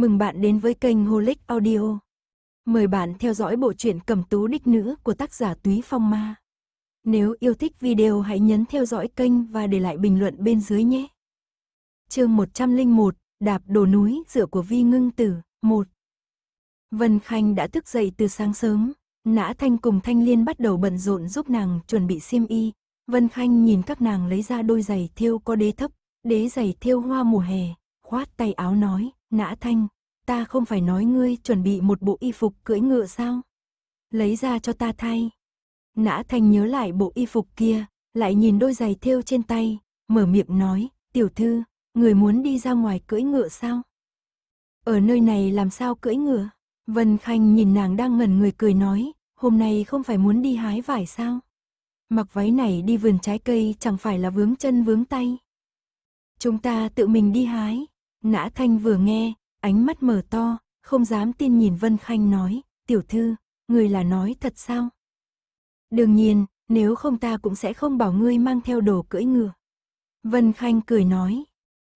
Mừng bạn đến với kênh Holic Audio. Mời bạn theo dõi bộ truyện Cẩm Tú Đích Nữ của tác giả Túy Phong Ma. Nếu yêu thích video hãy nhấn theo dõi kênh và để lại bình luận bên dưới nhé. Chương 101, Đạp đổ núi dựa của Vi Ngưng Tử, 1. Vân Khanh đã thức dậy từ sáng sớm, Nã Thanh cùng Thanh Liên bắt đầu bận rộn giúp nàng chuẩn bị xiêm y. Vân Khanh nhìn các nàng lấy ra đôi giày thêu có đế thấp, đế giày thêu hoa mùa hè, khoát tay áo nói, Ngã thanh, ta không phải nói ngươi chuẩn bị một bộ y phục cưỡi ngựa sao? Lấy ra cho ta thay. Ngã thanh nhớ lại bộ y phục kia, lại nhìn đôi giày thêu trên tay, mở miệng nói, tiểu thư, người muốn đi ra ngoài cưỡi ngựa sao? Ở nơi này làm sao cưỡi ngựa? Vân Khanh nhìn nàng đang ngẩn người cười nói, hôm nay không phải muốn đi hái vải sao? Mặc váy này đi vườn trái cây chẳng phải là vướng chân vướng tay. Chúng ta tự mình đi hái, Ngã Thanh vừa nghe, ánh mắt mở to, không dám tin nhìn Vân Khanh nói, tiểu thư, người là nói thật sao? Đương nhiên, nếu không ta cũng sẽ không bảo ngươi mang theo đồ cưỡi ngựa. Vân Khanh cười nói,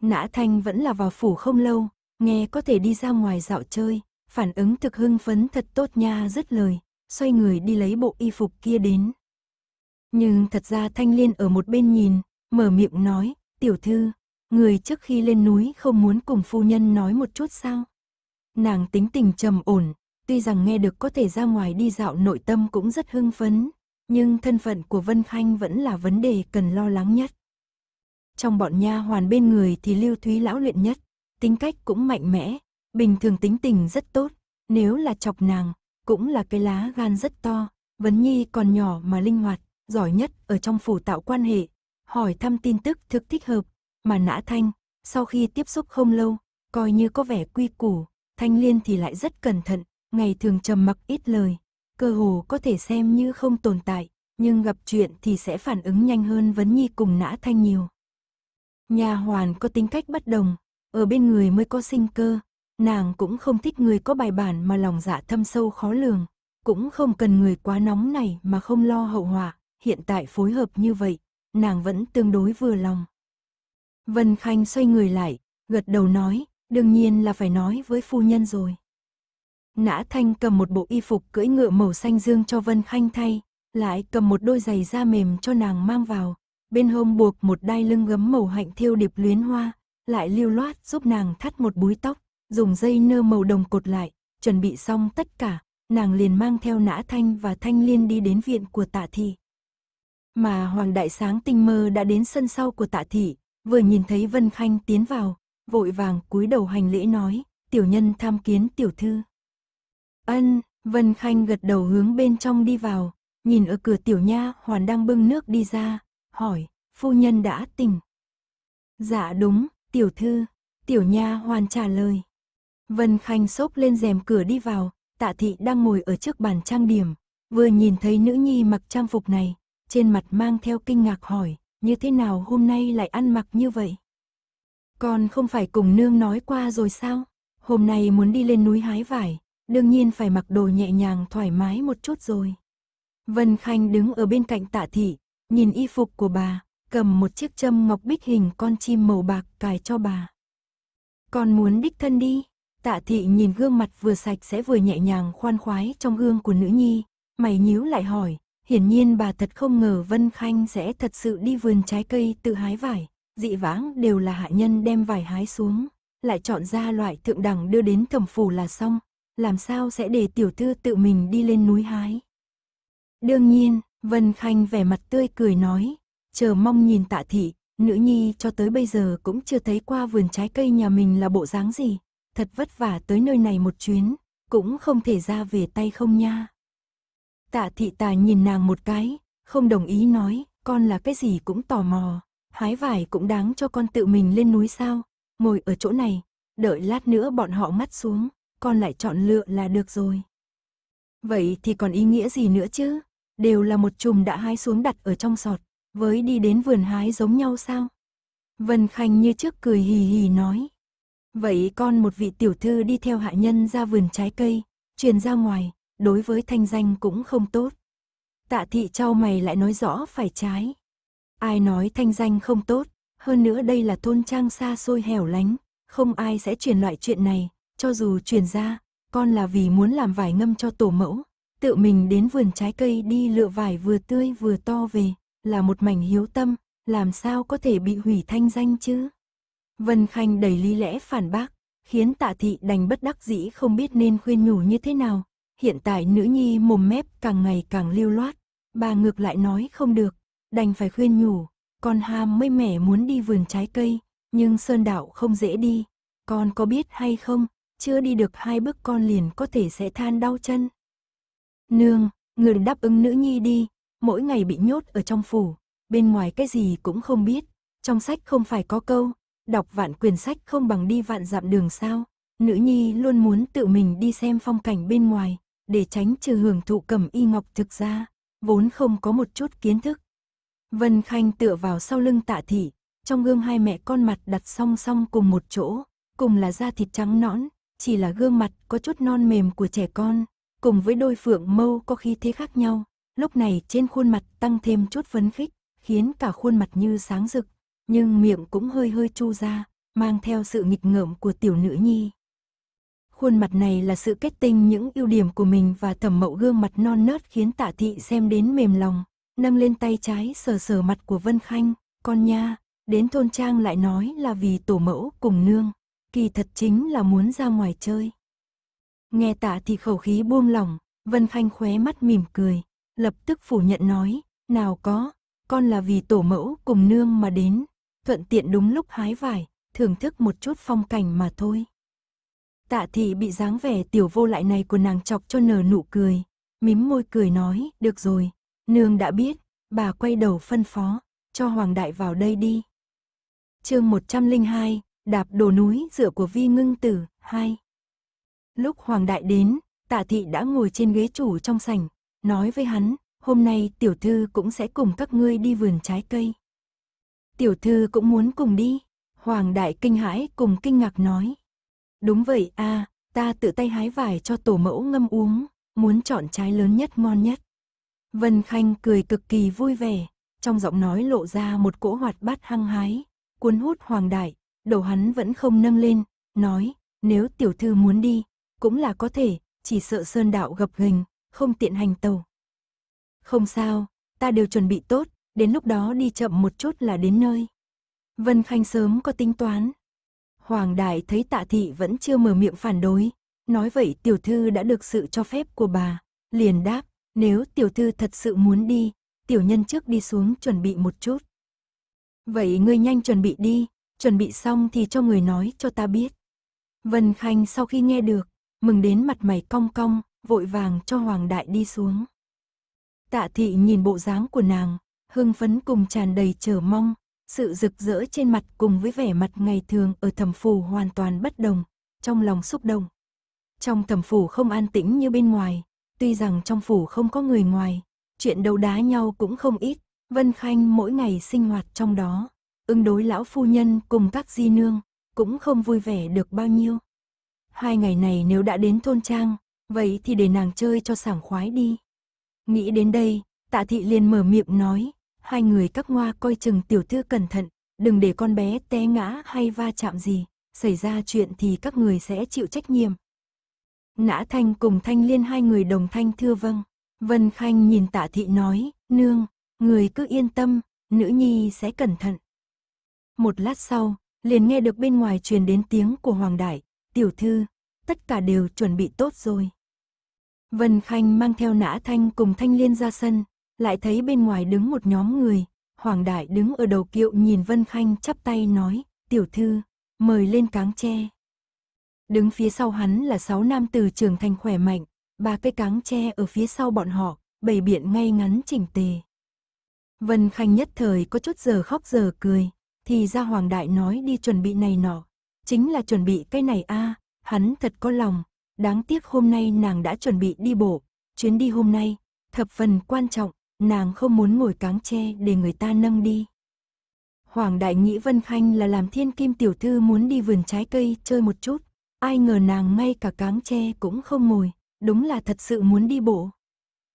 Ngã Thanh vẫn là vào phủ không lâu, nghe có thể đi ra ngoài dạo chơi, phản ứng thực hưng phấn thật tốt nha dứt lời, xoay người đi lấy bộ y phục kia đến. Nhưng thật ra Thanh Liên ở một bên nhìn, mở miệng nói, tiểu thư, người trước khi lên núi không muốn cùng phu nhân nói một chút sao? Nàng tính tình trầm ổn, tuy rằng nghe được có thể ra ngoài đi dạo nội tâm cũng rất hưng phấn, nhưng thân phận của Vân Khanh vẫn là vấn đề cần lo lắng nhất. Trong bọn nha hoàn bên người thì Lưu Thúy lão luyện nhất, tính cách cũng mạnh mẽ, bình thường tính tình rất tốt, nếu là chọc nàng, cũng là cái lá gan rất to, Vân Nhi còn nhỏ mà linh hoạt, giỏi nhất ở trong phủ tạo quan hệ, hỏi thăm tin tức thực thích hợp, mà nã thanh, sau khi tiếp xúc không lâu, coi như có vẻ quy củ, thanh liên thì lại rất cẩn thận, ngày thường trầm mặc ít lời, cơ hồ có thể xem như không tồn tại, nhưng gặp chuyện thì sẽ phản ứng nhanh hơn vấn nhi cùng nã thanh nhiều. Nhà hoàn có tính cách bất đồng, ở bên người mới có sinh cơ, nàng cũng không thích người có bài bản mà lòng dạ thâm sâu khó lường, cũng không cần người quá nóng này mà không lo hậu họa, hiện tại phối hợp như vậy, nàng vẫn tương đối vừa lòng. Vân Khanh xoay người lại, gật đầu nói, đương nhiên là phải nói với phu nhân rồi. Nã Thanh cầm một bộ y phục cưỡi ngựa màu xanh dương cho Vân Khanh thay, lại cầm một đôi giày da mềm cho nàng mang vào, bên hông buộc một đai lưng gấm màu hạnh thiêu điệp luyến hoa, lại lưu loát giúp nàng thắt một búi tóc, dùng dây nơ màu đồng cột lại, chuẩn bị xong tất cả, nàng liền mang theo Nã Thanh và Thanh Liên đi đến viện của Tạ Thị. Mà Hoàng Đại Sáng tinh mơ đã đến sân sau của Tạ Thị, vừa nhìn thấy Vân Khanh tiến vào, vội vàng cúi đầu hành lễ nói, tiểu nhân tham kiến tiểu thư. Ân, Vân Khanh gật đầu hướng bên trong đi vào, nhìn ở cửa tiểu nha hoàn đang bưng nước đi ra, hỏi, phu nhân đã tỉnh. Dạ đúng, tiểu thư, tiểu nha hoàn trả lời. Vân Khanh xốc lên rèm cửa đi vào, tạ thị đang ngồi ở trước bàn trang điểm, vừa nhìn thấy nữ nhi mặc trang phục này, trên mặt mang theo kinh ngạc hỏi, như thế nào hôm nay lại ăn mặc như vậy? Con không phải cùng nương nói qua rồi sao? Hôm nay muốn đi lên núi hái vải, đương nhiên phải mặc đồ nhẹ nhàng thoải mái một chút rồi. Vân Khanh đứng ở bên cạnh tạ thị, nhìn y phục của bà, cầm một chiếc châm ngọc bích hình con chim màu bạc cài cho bà. Con muốn đích thân đi, tạ thị nhìn gương mặt vừa sạch sẽ vừa nhẹ nhàng khoan khoái trong gương của nữ nhi, mày nhíu lại hỏi, Hiển nhiên bà thật không ngờ Vân Khanh sẽ thật sự đi vườn trái cây tự hái vải, dị vãng đều là hạ nhân đem vải hái xuống, lại chọn ra loại thượng đẳng đưa đến thẩm phủ là xong, làm sao sẽ để tiểu thư tự mình đi lên núi hái. Đương nhiên, Vân Khanh vẻ mặt tươi cười nói, chờ mong nhìn tạ thị, nữ nhi cho tới bây giờ cũng chưa thấy qua vườn trái cây nhà mình là bộ dáng gì, thật vất vả tới nơi này một chuyến, cũng không thể ra về tay không nha. Tạ thị tà nhìn nàng một cái, không đồng ý nói, con là cái gì cũng tò mò, hái vải cũng đáng cho con tự mình lên núi sao, ngồi ở chỗ này, đợi lát nữa bọn họ mắt xuống, con lại chọn lựa là được rồi. Vậy thì còn ý nghĩa gì nữa chứ, đều là một chùm đã hái xuống đặt ở trong sọt, với đi đến vườn hái giống nhau sao? Vân Khanh như trước cười hì hì nói. Vậy con một vị tiểu thư đi theo hạ nhân ra vườn trái cây, truyền ra ngoài, đối với thanh danh cũng không tốt. Tạ thị trao mày lại nói rõ phải trái. Ai nói thanh danh không tốt, hơn nữa đây là thôn trang xa xôi hẻo lánh, không ai sẽ truyền loại chuyện này, cho dù truyền ra, con là vì muốn làm vải ngâm cho tổ mẫu, tự mình đến vườn trái cây đi lựa vải vừa tươi vừa to về, là một mảnh hiếu tâm, làm sao có thể bị hủy thanh danh chứ? Vân Khanh đầy lý lẽ phản bác, khiến tạ thị đành bất đắc dĩ không biết nên khuyên nhủ như thế nào, hiện tại nữ nhi mồm mép càng ngày càng lưu loát, bà ngược lại nói không được, đành phải khuyên nhủ, con ham mới mẻ muốn đi vườn trái cây, nhưng sơn đạo không dễ đi, con có biết hay không, chưa đi được hai bước con liền có thể sẽ than đau chân. Nương, người đáp ứng nữ nhi đi, mỗi ngày bị nhốt ở trong phủ, bên ngoài cái gì cũng không biết, trong sách không phải có câu, đọc vạn quyển sách không bằng đi vạn dặm đường sao, nữ nhi luôn muốn tự mình đi xem phong cảnh bên ngoài, để tránh trừ hưởng thụ cẩm y ngọc thực ra, vốn không có một chút kiến thức. Vân Khanh tựa vào sau lưng tạ thị, trong gương hai mẹ con mặt đặt song song cùng một chỗ, cùng là da thịt trắng nõn, chỉ là gương mặt có chút non mềm của trẻ con, cùng với đôi phượng mâu có khí thế khác nhau, lúc này trên khuôn mặt tăng thêm chút phấn khích, khiến cả khuôn mặt như sáng rực, nhưng miệng cũng hơi hơi chu ra, mang theo sự nghịch ngợm của tiểu nữ nhi. Khuôn mặt này là sự kết tinh những ưu điểm của mình và thẩm mậu gương mặt non nớt khiến tạ thị xem đến mềm lòng. Nâng lên tay trái sờ sờ mặt của Vân Khanh, con nha, đến thôn trang lại nói là vì tổ mẫu cùng nương, kỳ thật chính là muốn ra ngoài chơi. Nghe tạ thị khẩu khí buông lỏng, Vân Khanh khóe mắt mỉm cười, lập tức phủ nhận nói, nào có, con là vì tổ mẫu cùng nương mà đến, thuận tiện đúng lúc hái vải, thưởng thức một chút phong cảnh mà thôi. Tạ thị bị dáng vẻ tiểu vô lại này của nàng chọc cho nở nụ cười, mím môi cười nói, được rồi, nương đã biết, bà quay đầu phân phó, cho Hoàng Đại vào đây đi. chương 102, đạp đồ núi dựa của vi ngưng tử, 2. Lúc Hoàng Đại đến, tạ thị đã ngồi trên ghế chủ trong sảnh, nói với hắn, hôm nay tiểu thư cũng sẽ cùng các ngươi đi vườn trái cây. Tiểu thư cũng muốn cùng đi, Hoàng Đại kinh hãi cùng kinh ngạc nói. Đúng vậy a, à, ta tự tay hái vải cho tổ mẫu ngâm uống, muốn chọn trái lớn nhất ngon nhất. Vân Khanh cười cực kỳ vui vẻ, trong giọng nói lộ ra một cỗ hoạt bát hăng hái, cuốn hút Hoàng Đại, đầu hắn vẫn không nâng lên, nói, nếu tiểu thư muốn đi, cũng là có thể, chỉ sợ sơn đạo gập ghềnh, không tiện hành tàu. Không sao, ta đều chuẩn bị tốt, đến lúc đó đi chậm một chút là đến nơi. Vân Khanh sớm có tính toán, Hoàng Đại thấy tạ thị vẫn chưa mở miệng phản đối. Nói vậy tiểu thư đã được sự cho phép của bà. Liền đáp, nếu tiểu thư thật sự muốn đi, tiểu nhân trước đi xuống chuẩn bị một chút. Vậy ngươi nhanh chuẩn bị đi, chuẩn bị xong thì cho người nói cho ta biết. Vân Khanh sau khi nghe được, mừng đến mặt mày cong cong, vội vàng cho Hoàng Đại đi xuống. Tạ thị nhìn bộ dáng của nàng, hưng phấn cùng tràn đầy chờ mong, sự rực rỡ trên mặt cùng với vẻ mặt ngày thường ở thẩm phủ hoàn toàn bất đồng, trong lòng xúc động. Trong thẩm phủ không an tĩnh như bên ngoài, tuy rằng trong phủ không có người ngoài, chuyện đấu đá nhau cũng không ít, Vân Khanh mỗi ngày sinh hoạt trong đó, ứng đối lão phu nhân cùng các di nương, cũng không vui vẻ được bao nhiêu. Hai ngày này nếu đã đến thôn trang, vậy thì để nàng chơi cho sảng khoái đi. Nghĩ đến đây, tạ thị liền mở miệng nói, hai người các ngoa coi chừng tiểu thư cẩn thận, đừng để con bé té ngã hay va chạm gì, xảy ra chuyện thì các người sẽ chịu trách nhiệm. Nã Thanh cùng Thanh Liên hai người đồng thanh thưa vâng. Vân Khanh nhìn tạ thị nói, nương, người cứ yên tâm, nữ nhi sẽ cẩn thận. Một lát sau, liền nghe được bên ngoài truyền đến tiếng của Hoàng Đại, tiểu thư, tất cả đều chuẩn bị tốt rồi. Vân Khanh mang theo nã thanh cùng thanh liên ra sân, lại thấy bên ngoài đứng một nhóm người. Hoàng Đại đứng ở đầu kiệu nhìn Vân Khanh chắp tay nói, tiểu thư, mời lên cáng tre. Đứng phía sau hắn là sáu nam từ trưởng thành khỏe mạnh, ba cây cáng tre ở phía sau bọn họ, bày biện ngay ngắn chỉnh tề. Vân Khanh nhất thời có chút giờ khóc giờ cười, thì ra Hoàng Đại nói đi chuẩn bị này nọ, chính là chuẩn bị cái này a hắn thật có lòng, đáng tiếc hôm nay nàng đã chuẩn bị đi bộ, chuyến đi hôm nay, thập phần quan trọng, Nàng không muốn ngồi cáng tre để người ta nâng đi. Hoàng Đại nghĩ Vân Khanh là làm thiên kim tiểu thư muốn đi vườn trái cây chơi một chút. Ai ngờ nàng ngay cả cáng tre cũng không ngồi, đúng là thật sự muốn đi bộ.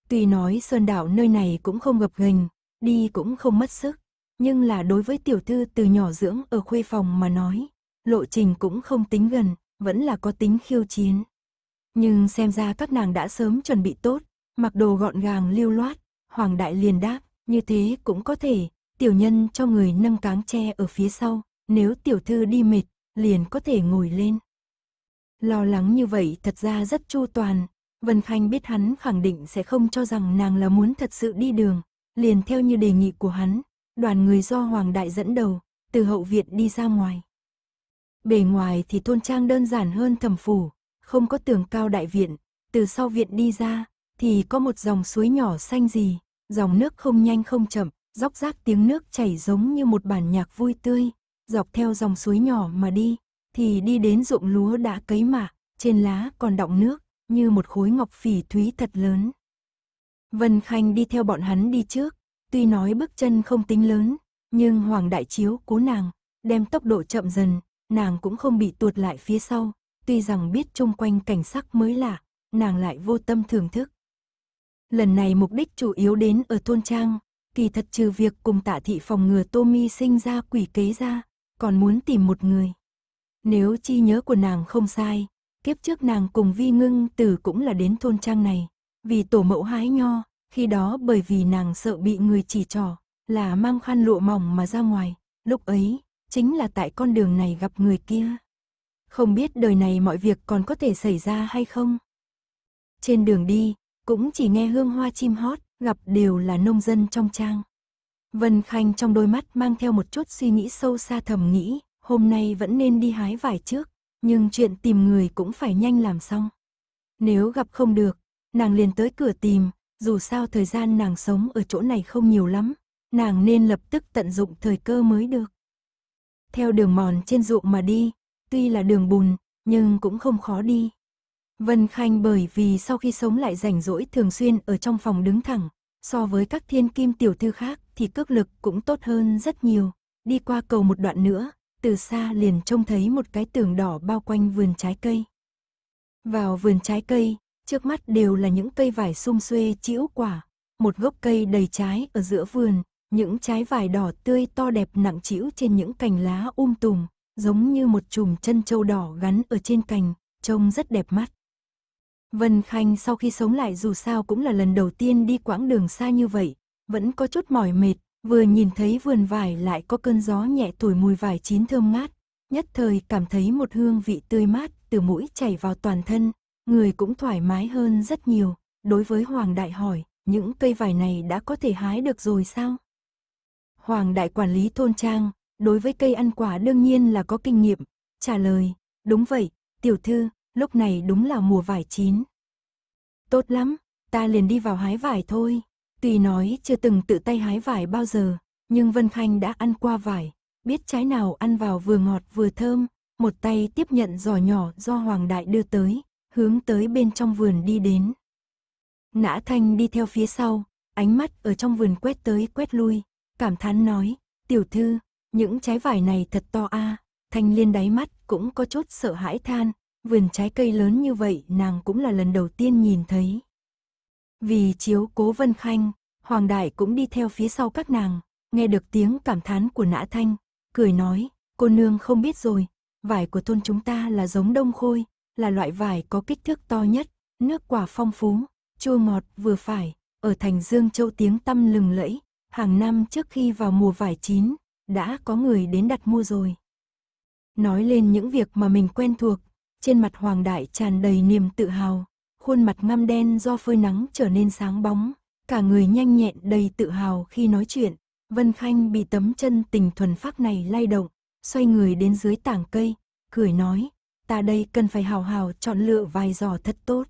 Tuy nói sơn đảo nơi này cũng không gập ghềnh, đi cũng không mất sức, nhưng là đối với tiểu thư từ nhỏ dưỡng ở khuê phòng mà nói, lộ trình cũng không tính gần, vẫn là có tính khiêu chiến. Nhưng xem ra các nàng đã sớm chuẩn bị tốt, mặc đồ gọn gàng lưu loát, Hoàng đại liền đáp, như thế cũng có thể, tiểu nhân cho người nâng cáng tre ở phía sau, nếu tiểu thư đi mệt, liền có thể ngồi lên. Lo lắng như vậy thật ra rất chu toàn, Vân Khanh biết hắn khẳng định sẽ không cho rằng nàng là muốn thật sự đi đường, liền theo như đề nghị của hắn, đoàn người do Hoàng đại dẫn đầu, từ hậu viện đi ra ngoài. Bề ngoài thì thôn trang đơn giản hơn thẩm phủ, không có tường cao đại viện, từ sau viện đi ra, thì có một dòng suối nhỏ xanh gì, dòng nước không nhanh không chậm, róc rác tiếng nước chảy giống như một bản nhạc vui tươi, dọc theo dòng suối nhỏ mà đi, thì đi đến ruộng lúa đã cấy mạ, trên lá còn đọng nước, như một khối ngọc phỉ thúy thật lớn. Vân Khanh đi theo bọn hắn đi trước, tuy nói bước chân không tính lớn, nhưng Hoàng Đại Chiếu cố nàng, đem tốc độ chậm dần, nàng cũng không bị tuột lại phía sau, tuy rằng biết chung quanh cảnh sắc mới lạ, nàng lại vô tâm thưởng thức. Lần này mục đích chủ yếu đến ở thôn trang, kỳ thật trừ việc cùng tạ thị phòng ngừa Tommy sinh ra quỷ kế ra, còn muốn tìm một người. Nếu chi nhớ của nàng không sai, kiếp trước nàng cùng vi ngưng tử cũng là đến thôn trang này, vì tổ mẫu hái nho, khi đó bởi vì nàng sợ bị người chỉ trỏ, là mang khăn lụa mỏng mà ra ngoài, lúc ấy, chính là tại con đường này gặp người kia. Không biết đời này mọi việc còn có thể xảy ra hay không? Trên đường đi, cũng chỉ nghe hương hoa chim hót, gặp đều là nông dân trong trang. Vân Khanh trong đôi mắt mang theo một chút suy nghĩ sâu xa thầm nghĩ, hôm nay vẫn nên đi hái vải trước, nhưng chuyện tìm người cũng phải nhanh làm xong. Nếu gặp không được, nàng liền tới cửa tìm, dù sao thời gian nàng sống ở chỗ này không nhiều lắm, nàng nên lập tức tận dụng thời cơ mới được. Theo đường mòn trên ruộng mà đi, tuy là đường bùn, nhưng cũng không khó đi. Vân Khanh bởi vì sau khi sống lại rảnh rỗi thường xuyên ở trong phòng đứng thẳng, so với các thiên kim tiểu thư khác thì cước lực cũng tốt hơn rất nhiều. Đi qua cầu một đoạn nữa, từ xa liền trông thấy một cái tường đỏ bao quanh vườn trái cây. Vào vườn trái cây, trước mắt đều là những cây vải sum xuê chĩu quả, một gốc cây đầy trái ở giữa vườn, những trái vải đỏ tươi to đẹp nặng trĩu trên những cành lá um tùm, giống như một chùm chân châu đỏ gắn ở trên cành, trông rất đẹp mắt. Vân Khanh sau khi sống lại dù sao cũng là lần đầu tiên đi quãng đường xa như vậy, vẫn có chút mỏi mệt, vừa nhìn thấy vườn vải lại có cơn gió nhẹ thổi mùi vải chín thơm mát, nhất thời cảm thấy một hương vị tươi mát từ mũi chảy vào toàn thân, người cũng thoải mái hơn rất nhiều. Đối với Hoàng Đại hỏi, những cây vải này đã có thể hái được rồi sao? Hoàng Đại quản lý thôn trang, đối với cây ăn quả đương nhiên là có kinh nghiệm, trả lời, đúng vậy, tiểu thư, lúc này đúng là mùa vải chín. Tốt lắm, ta liền đi vào hái vải thôi. Tùy nói chưa từng tự tay hái vải bao giờ, nhưng Vân Khanh đã ăn qua vải, biết trái nào ăn vào vừa ngọt vừa thơm, một tay tiếp nhận giò nhỏ do Hoàng Đại đưa tới, hướng tới bên trong vườn đi đến. Nã Thanh đi theo phía sau, ánh mắt ở trong vườn quét tới quét lui, cảm thán nói, tiểu thư, những trái vải này thật to a à. Thanh liên đáy mắt cũng có chút sợ hãi than, vườn trái cây lớn như vậy nàng cũng là lần đầu tiên nhìn thấy. Vì chiếu cố Vân Khanh, Hoàng Đại cũng đi theo phía sau các nàng, nghe được tiếng cảm thán của nã thanh, cười nói, cô nương không biết rồi, vải của thôn chúng ta là giống đông khôi, là loại vải có kích thước to nhất, nước quả phong phú, chua ngọt vừa phải, ở thành Dương Châu tiếng tăm lừng lẫy, hàng năm trước khi vào mùa vải chín, đã có người đến đặt mua rồi. Nói lên những việc mà mình quen thuộc trên mặt Hoàng Đại tràn đầy niềm tự hào, khuôn mặt ngăm đen do phơi nắng trở nên sáng bóng, cả người nhanh nhẹn đầy tự hào khi nói chuyện. Vân Khanh bị tấm chân tình thuần phác này lay động, xoay người đến dưới tảng cây, cười nói, ta đây cần phải hào hào chọn lựa vài giò thật tốt.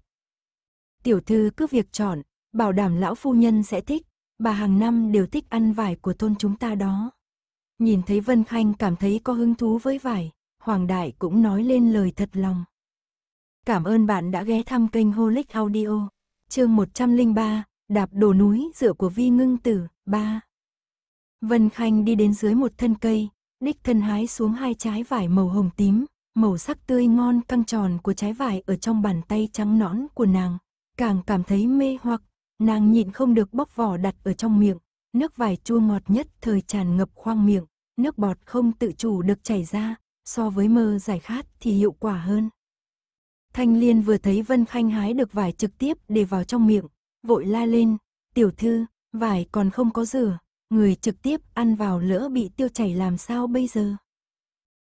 Tiểu thư cứ việc chọn, bảo đảm lão phu nhân sẽ thích, bà hàng năm đều thích ăn vải của thôn chúng ta đó. Nhìn thấy Vân Khanh cảm thấy có hứng thú với vải, Hoàng Đại cũng nói lên lời thật lòng. Cảm ơn bạn đã ghé thăm kênh Holic Audio. Chương 103, đạp đổ núi dựa của Vi Ngưng Tử, 3. Vân Khanh đi đến dưới một thân cây, đích thân hái xuống hai trái vải màu hồng tím, màu sắc tươi ngon căng tròn của trái vải ở trong bàn tay trắng nõn của nàng, càng cảm thấy mê hoặc, nàng nhịn không được bóc vỏ đặt ở trong miệng, nước vải chua ngọt nhất thời tràn ngập khoang miệng, nước bọt không tự chủ được chảy ra, so với mơ giải khát thì hiệu quả hơn. Thanh Liên vừa thấy Vân Khanh hái được vải trực tiếp để vào trong miệng, vội la lên, tiểu thư, vải còn không có rửa, người trực tiếp ăn vào lỡ bị tiêu chảy làm sao bây giờ.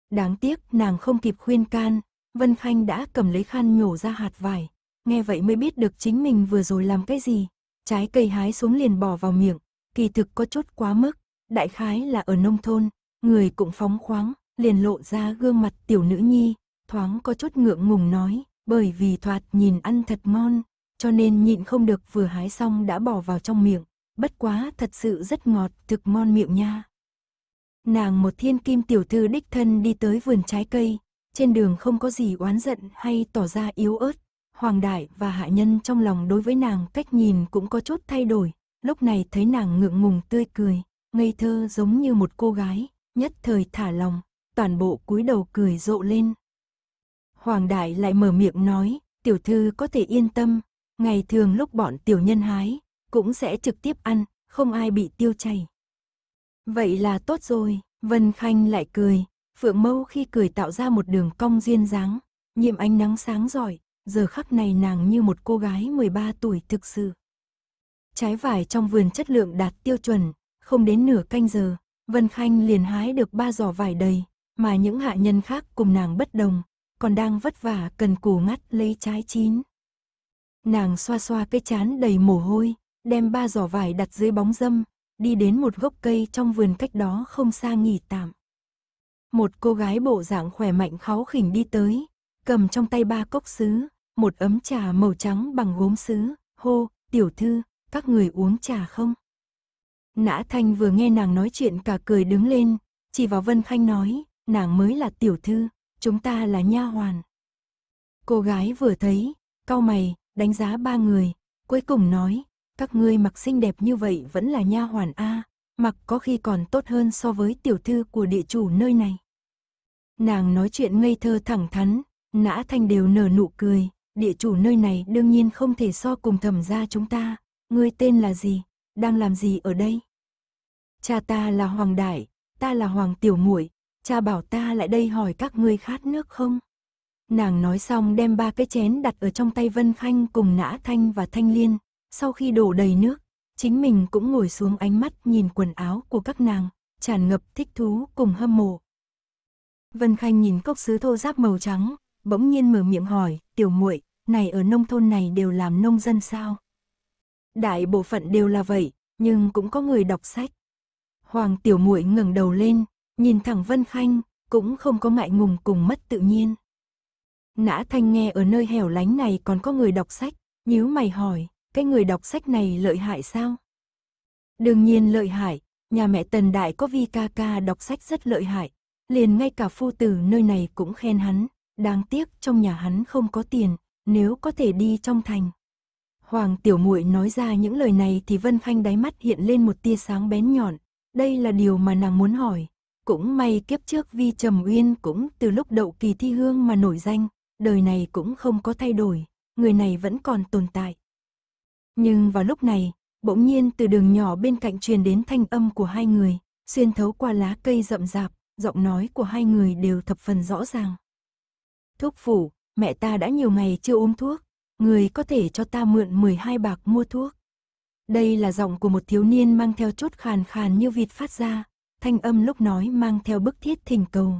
Đáng tiếc nàng không kịp khuyên can, Vân Khanh đã cầm lấy khăn nhổ ra hạt vải, nghe vậy mới biết được chính mình vừa rồi làm cái gì, trái cây hái xuống liền bỏ vào miệng, kỳ thực có chút quá mức, đại khái là ở nông thôn, người cũng phóng khoáng, liền lộ ra gương mặt tiểu nữ nhi, thoáng có chút ngượng ngùng nói, bởi vì thoạt nhìn ăn thật ngon, cho nên nhịn không được vừa hái xong đã bỏ vào trong miệng, bất quá thật sự rất ngọt, thực ngon miệng nha. Nàng một thiên kim tiểu thư đích thân đi tới vườn trái cây, trên đường không có gì oán giận hay tỏ ra yếu ớt, Hoàng Đại và hạ nhân trong lòng đối với nàng cách nhìn cũng có chút thay đổi, lúc này thấy nàng ngượng ngùng tươi cười, ngây thơ giống như một cô gái, nhất thời thả lòng, toàn bộ cúi đầu cười rộ lên. Hoàng Đại lại mở miệng nói, tiểu thư có thể yên tâm, ngày thường lúc bọn tiểu nhân hái, cũng sẽ trực tiếp ăn, không ai bị tiêu chảy. Vậy là tốt rồi, Vân Khanh lại cười, Phượng Mâu khi cười tạo ra một đường cong duyên dáng, nhiệm ánh nắng sáng giỏi, giờ khắc này nàng như một cô gái 13 tuổi thực sự. Trái vải trong vườn chất lượng đạt tiêu chuẩn, không đến nửa canh giờ, Vân Khanh liền hái được ba giỏ vải đầy, mà những hạ nhân khác cùng nàng bất đồng, còn đang vất vả cần cù ngắt lấy trái chín. Nàng xoa xoa cái chán đầy mồ hôi, đem ba giỏ vải đặt dưới bóng dâm, đi đến một gốc cây trong vườn cách đó không xa nghỉ tạm. Một cô gái bộ dạng khỏe mạnh kháu khỉnh đi tới, cầm trong tay ba cốc sứ, một ấm trà màu trắng bằng gốm sứ, hô, tiểu thư, các người uống trà không? Nã Thanh vừa nghe nàng nói chuyện cả cười đứng lên, chỉ vào Vân Khanh nói, nàng mới là tiểu thư, chúng ta là nha hoàn. Cô gái vừa thấy, cau mày, đánh giá ba người, cuối cùng nói, các ngươi mặc xinh đẹp như vậy vẫn là nha hoàn a, mặc có khi còn tốt hơn so với tiểu thư của địa chủ nơi này. Nàng nói chuyện ngây thơ thẳng thắn, nã thanh đều nở nụ cười, địa chủ nơi này đương nhiên không thể so cùng thẩm gia chúng ta, ngươi tên là gì, đang làm gì ở đây? Cha ta là Hoàng Đại, ta là Hoàng Tiểu Muội, cha bảo ta lại đây hỏi các ngươi khát nước không? Nàng nói xong đem ba cái chén đặt ở trong tay Vân Khanh cùng Nã Thanh và Thanh Liên, sau khi đổ đầy nước, chính mình cũng ngồi xuống ánh mắt nhìn quần áo của các nàng, tràn ngập thích thú cùng hâm mộ. Vân Khanh nhìn cốc sứ thô giáp màu trắng, bỗng nhiên mở miệng hỏi, tiểu muội này ở nông thôn này đều làm nông dân sao? Đại bộ phận đều là vậy, nhưng cũng có người đọc sách. Hoàng tiểu muội ngẩng đầu lên, Nhìn thẳng Vân Khanh, cũng không có ngại ngùng cùng mất tự nhiên. Nã Thanh nghe ở nơi hẻo lánh này còn có người đọc sách, nhíu mày hỏi, cái người đọc sách này lợi hại sao? Đương nhiên lợi hại, nhà mẹ Tần Đại có vi ca ca đọc sách rất lợi hại, liền ngay cả phu tử nơi này cũng khen hắn, đáng tiếc trong nhà hắn không có tiền, nếu có thể đi trong thành. Hoàng Tiểu Muội nói ra những lời này thì Vân Khanh đáy mắt hiện lên một tia sáng bén nhọn, đây là điều mà nàng muốn hỏi, cũng may kiếp trước Vi Trầm Uyên cũng từ lúc đậu kỳ thi hương mà nổi danh, đời này cũng không có thay đổi, người này vẫn còn tồn tại. Nhưng vào lúc này, bỗng nhiên từ đường nhỏ bên cạnh truyền đến thanh âm của hai người, xuyên thấu qua lá cây rậm rạp, giọng nói của hai người đều thập phần rõ ràng. Thuốc phủ, mẹ ta đã nhiều ngày chưa uống thuốc, người có thể cho ta mượn 12 bạc mua thuốc. Đây là giọng của một thiếu niên mang theo chút khàn khàn như vịt phát ra, thanh âm lúc nói mang theo bức thiết thỉnh cầu.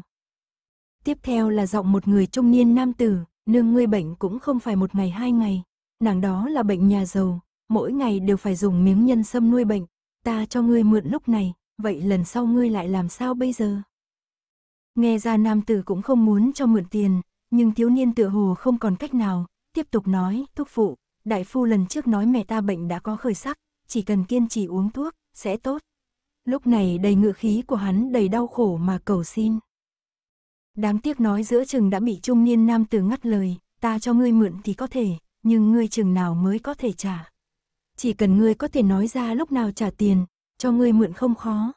Tiếp theo là giọng một người trung niên nam tử, nương ngươi bệnh cũng không phải một ngày hai ngày, nàng đó là bệnh nhà giàu, mỗi ngày đều phải dùng miếng nhân sâm nuôi bệnh, ta cho ngươi mượn lúc này, vậy lần sau ngươi lại làm sao bây giờ? Nghe ra nam tử cũng không muốn cho mượn tiền, nhưng thiếu niên tựa hồ không còn cách nào, tiếp tục nói, thúc phụ, đại phu lần trước nói mẹ ta bệnh đã có khởi sắc, chỉ cần kiên trì uống thuốc, sẽ tốt lúc này đầy ngựa khí của hắn đầy đau khổ mà cầu xin. Đáng tiếc nói giữa chừng đã bị trung niên nam tử ngắt lời, ta cho ngươi mượn thì có thể, nhưng ngươi chừng nào mới có thể trả. Chỉ cần ngươi có thể nói ra lúc nào trả tiền, cho ngươi mượn không khó.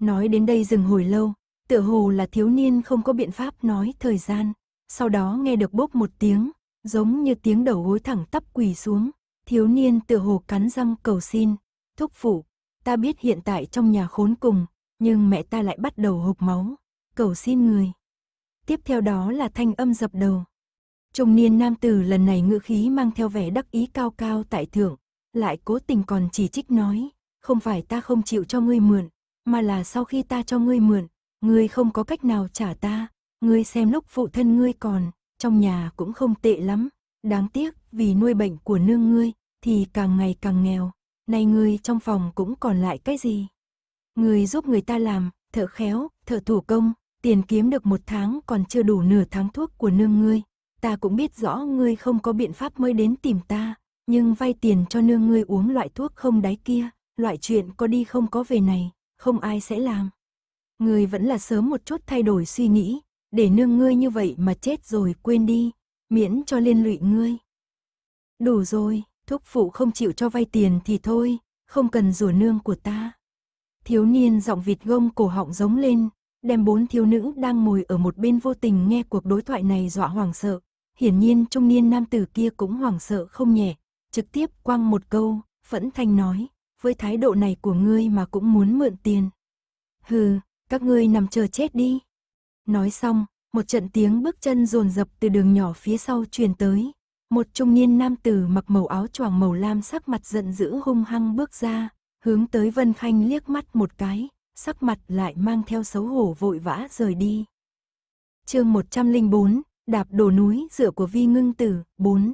Nói đến đây dừng hồi lâu, tựa hồ là thiếu niên không có biện pháp nói thời gian, sau đó nghe được bốp một tiếng, giống như tiếng đầu gối thẳng tắp quỳ xuống, thiếu niên tựa hồ cắn răng cầu xin, thúc phụ, Ta biết hiện tại trong nhà khốn cùng, nhưng mẹ ta lại bắt đầu hộc máu, cầu xin người. Tiếp theo đó là thanh âm dập đầu. Trung niên nam tử lần này ngữ khí mang theo vẻ đắc ý cao cao tại thượng, lại cố tình còn chỉ trích nói, không phải ta không chịu cho ngươi mượn, mà là sau khi ta cho ngươi mượn, ngươi không có cách nào trả ta, ngươi xem lúc phụ thân ngươi còn, trong nhà cũng không tệ lắm, đáng tiếc vì nuôi bệnh của nương ngươi thì càng ngày càng nghèo, nay người trong phòng cũng còn lại cái gì? người giúp người ta làm, thợ khéo, thợ thủ công, tiền kiếm được một tháng còn chưa đủ nửa tháng thuốc của nương ngươi. Ta cũng biết rõ ngươi không có biện pháp mới đến tìm ta, nhưng vay tiền cho nương ngươi uống loại thuốc không đáy kia, loại chuyện có đi không có về này, không ai sẽ làm. Ngươi vẫn là sớm một chút thay đổi suy nghĩ, để nương ngươi như vậy mà chết rồi quên đi, miễn cho liên lụy ngươi. Đủ rồi, Thúc phụ không chịu cho vay tiền thì thôi, không cần rủa nương của ta. Thiếu niên giọng vịt gông cổ họng giống lên, đem bốn thiếu nữ đang ngồi ở một bên vô tình nghe cuộc đối thoại này dọa hoàng sợ. Hiển nhiên trung niên nam tử kia cũng hoảng sợ không nhẹ, trực tiếp quăng một câu, phẫn thanh nói, với thái độ này của ngươi mà cũng muốn mượn tiền. Hừ, các ngươi nằm chờ chết đi. Nói xong, một trận tiếng bước chân rồn rập từ đường nhỏ phía sau truyền tới, một trung niên nam tử mặc màu áo choàng màu lam sắc mặt giận dữ hung hăng bước ra, hướng tới Vân Khanh liếc mắt một cái, sắc mặt lại mang theo xấu hổ vội vã rời đi. chương 104, đạp đổ núi dựa của vi ngưng tử, 4.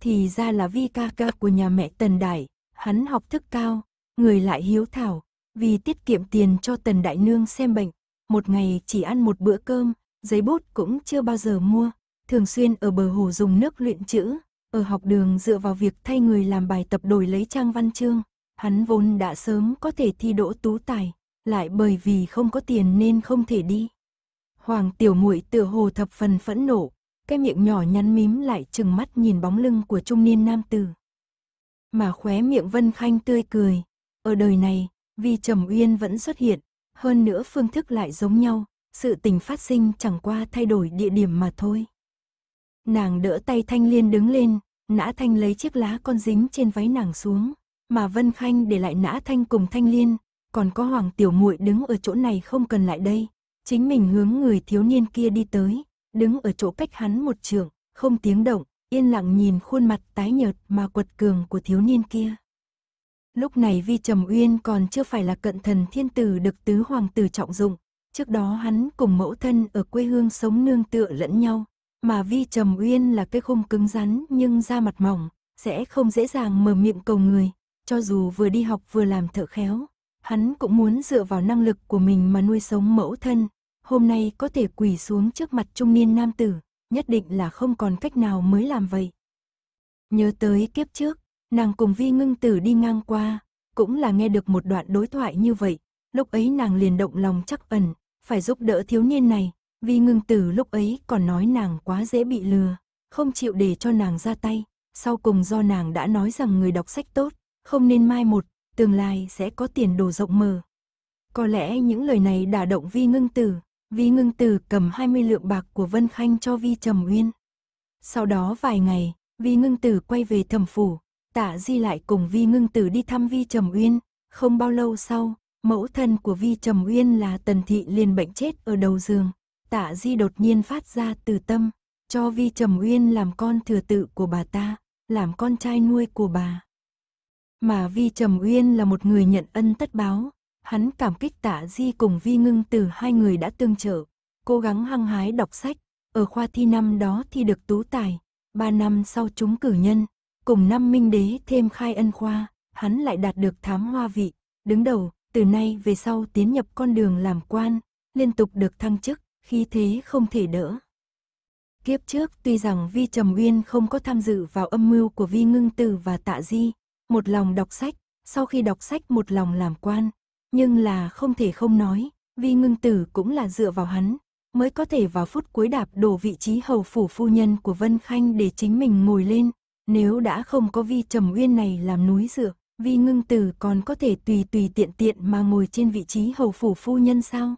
Thì ra là vi ca ca của nhà mẹ Tần Đại, hắn học thức cao, người lại hiếu thảo, vì tiết kiệm tiền cho Tần Đại Nương xem bệnh, một ngày chỉ ăn một bữa cơm, giấy bút cũng chưa bao giờ mua, thường xuyên ở bờ hồ dùng nước luyện chữ, ở học đường dựa vào việc thay người làm bài tập đổi lấy trang văn chương. Hắn vốn đã sớm có thể thi đỗ tú tài, lại bởi vì không có tiền nên không thể đi. Hoàng tiểu muội tựa hồ thập phần phẫn nộ, cái miệng nhỏ nhắn mím lại chừng mắt nhìn bóng lưng của trung niên nam tử. Mà khóe miệng Vân Khanh tươi cười, ở đời này, vì Trầm Uyên vẫn xuất hiện, hơn nữa phương thức lại giống nhau, sự tình phát sinh chẳng qua thay đổi địa điểm mà thôi. Nàng đỡ tay Thanh Liên đứng lên, Nã Thanh lấy chiếc lá con dính trên váy nàng xuống, mà Vân Khanh để lại Nã Thanh cùng Thanh Liên, còn có Hoàng Tiểu Muội đứng ở chỗ này không cần lại đây, chính mình hướng người thiếu niên kia đi tới, đứng ở chỗ cách hắn một trượng, không tiếng động, yên lặng nhìn khuôn mặt tái nhợt mà quật cường của thiếu niên kia. Lúc này Vi Trầm Uyên còn chưa phải là cận thần thiên tử được tứ hoàng tử trọng dụng, trước đó hắn cùng mẫu thân ở quê hương sống nương tựa lẫn nhau, mà Vi Trầm Uyên là cái khung cứng rắn nhưng da mặt mỏng, sẽ không dễ dàng mở miệng cầu người, cho dù vừa đi học vừa làm thợ khéo. Hắn cũng muốn dựa vào năng lực của mình mà nuôi sống mẫu thân, hôm nay có thể quỳ xuống trước mặt trung niên nam tử, nhất định là không còn cách nào mới làm vậy. Nhớ tới kiếp trước, nàng cùng Vi Ngưng Tử đi ngang qua, cũng là nghe được một đoạn đối thoại như vậy, lúc ấy nàng liền động lòng chắc ẩn, phải giúp đỡ thiếu niên này, Vi ngưng tử lúc ấy còn nói nàng quá dễ bị lừa, không chịu để cho nàng ra tay, sau cùng do nàng đã nói rằng người đọc sách tốt, không nên mai một, tương lai sẽ có tiền đồ rộng mở. Có lẽ những lời này đả động Vi ngưng tử, Vi ngưng tử cầm 20 lượng bạc của Vân Khanh cho Vi Trầm Uyên. Sau đó vài ngày, Vi ngưng tử quay về thẩm phủ, tạ di lại cùng Vi ngưng tử đi thăm Vi Trầm Uyên, không bao lâu sau, mẫu thân của Vi Trầm Uyên là Tần Thị liền bệnh chết ở đầu giường tạ di đột nhiên phát ra từ tâm, cho Vi Trầm Uyên làm con thừa tự của bà ta, làm con trai nuôi của bà. Mà Vi Trầm Uyên là một người nhận ân tất báo, hắn cảm kích tạ di cùng Vi Ngưng từ hai người đã tương trợ, cố gắng hăng hái đọc sách, ở khoa thi năm đó thi được tú tài, ba năm sau chúng cử nhân, cùng năm minh đế thêm khai ân khoa, hắn lại đạt được thám hoa vị, đứng đầu, từ nay về sau tiến nhập con đường làm quan, liên tục được thăng chức, khí thế không thể đỡ. Kiếp trước tuy rằng Vi Trầm Uyên không có tham dự vào âm mưu của Vi Ngưng Tử và Tạ Di, một lòng đọc sách, sau khi đọc sách một lòng làm quan, nhưng là không thể không nói, Vi Ngưng Tử cũng là dựa vào hắn, mới có thể vào phút cuối đạp đổ vị trí hầu phủ phu nhân của Vân Khanh để chính mình ngồi lên, nếu đã không có Vi Trầm Uyên này làm núi dựa, Vi Ngưng Tử còn có thể tùy tùy tiện tiện mà ngồi trên vị trí hầu phủ phu nhân sao?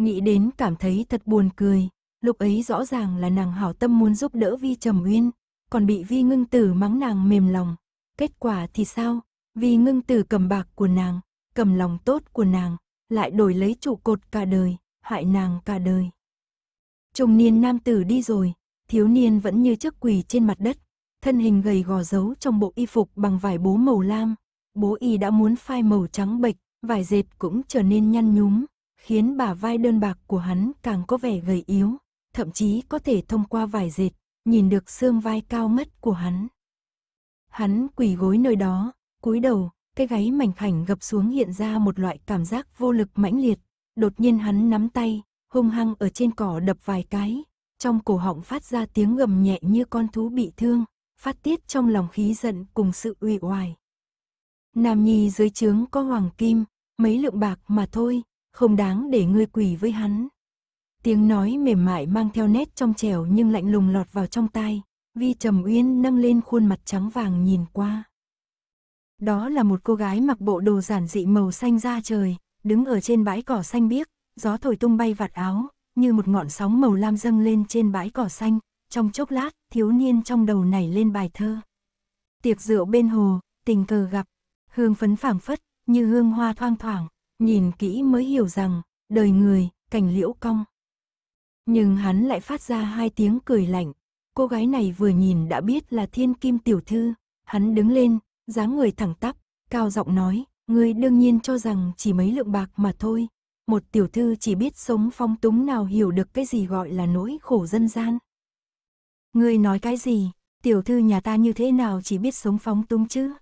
Nghĩ đến cảm thấy thật buồn cười, lúc ấy rõ ràng là nàng hảo tâm muốn giúp đỡ Vi Trầm Uyên, còn bị Vi Ngưng Tử mắng nàng mềm lòng. Kết quả thì sao? Vi Ngưng Tử cầm bạc của nàng, cầm lòng tốt của nàng, lại đổi lấy trụ cột cả đời, hại nàng cả đời. Trung niên nam tử đi rồi, thiếu niên vẫn như chiếc quỳ trên mặt đất, thân hình gầy gò giấu trong bộ y phục bằng vải bố màu lam. Bố y đã muốn phai màu trắng bệch, vải dệt cũng trở nên nhăn nhúm, khiến bả vai đơn bạc của hắn càng có vẻ gầy yếu, thậm chí có thể thông qua vải dệt, nhìn được xương vai cao mất của hắn. Hắn quỳ gối nơi đó, cúi đầu, cái gáy mảnh khảnh gập xuống hiện ra một loại cảm giác vô lực mãnh liệt, đột nhiên hắn nắm tay, hung hăng ở trên cỏ đập vài cái, trong cổ họng phát ra tiếng gầm nhẹ như con thú bị thương, phát tiết trong lòng khí giận cùng sự uể oải. Nam Nhi dưới trướng có hoàng kim, mấy lượng bạc mà thôi, không đáng để ngươi quỳ với hắn. Tiếng nói mềm mại mang theo nét trong trẻo nhưng lạnh lùng lọt vào trong tai, Vi Trầm Uyên nâng lên khuôn mặt trắng vàng nhìn qua. Đó là một cô gái mặc bộ đồ giản dị màu xanh da trời, đứng ở trên bãi cỏ xanh biếc, gió thổi tung bay vạt áo, như một ngọn sóng màu lam dâng lên trên bãi cỏ xanh, trong chốc lát, thiếu niên trong đầu nảy lên bài thơ. Tiệc rượu bên hồ, tình cờ gặp, hương phấn phảng phất, như hương hoa thoang thoảng, nhìn kỹ mới hiểu rằng, đời người, cảnh liễu cong. Nhưng hắn lại phát ra hai tiếng cười lạnh, cô gái này vừa nhìn đã biết là thiên kim tiểu thư, hắn đứng lên, dáng người thẳng tắp, cao giọng nói, người đương nhiên cho rằng chỉ mấy lượng bạc mà thôi, một tiểu thư chỉ biết sống phong túng nào hiểu được cái gì gọi là nỗi khổ dân gian. người nói cái gì, tiểu thư nhà ta như thế nào chỉ biết sống phóng túng chứ?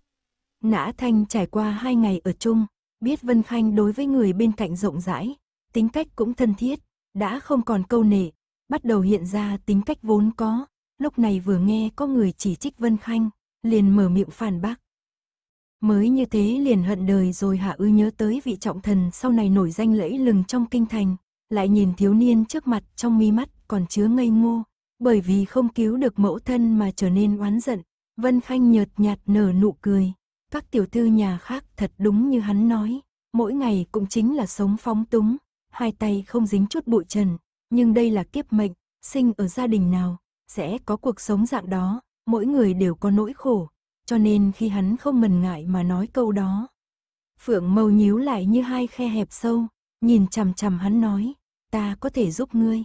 Nã Thanh trải qua hai ngày ở chung, biết Vân Khanh đối với người bên cạnh rộng rãi, tính cách cũng thân thiết, đã không còn câu nệ, bắt đầu hiện ra tính cách vốn có, lúc này vừa nghe có người chỉ trích Vân Khanh, liền mở miệng phản bác. Mới như thế liền hận đời rồi hạ ư nhớ tới vị trọng thần sau này nổi danh lẫy lừng trong kinh thành, lại nhìn thiếu niên trước mặt trong mi mắt còn chứa ngây ngô, bởi vì không cứu được mẫu thân mà trở nên oán giận, Vân Khanh nhợt nhạt nở nụ cười. Các tiểu thư nhà khác thật đúng như hắn nói, mỗi ngày cũng chính là sống phóng túng, hai tay không dính chút bụi trần, nhưng đây là kiếp mệnh, sinh ở gia đình nào, sẽ có cuộc sống dạng đó, mỗi người đều có nỗi khổ, cho nên khi hắn không mần ngại mà nói câu đó. Phượng mâu nhíu lại như hai khe hẹp sâu, nhìn chằm chằm hắn nói, ta có thể giúp ngươi.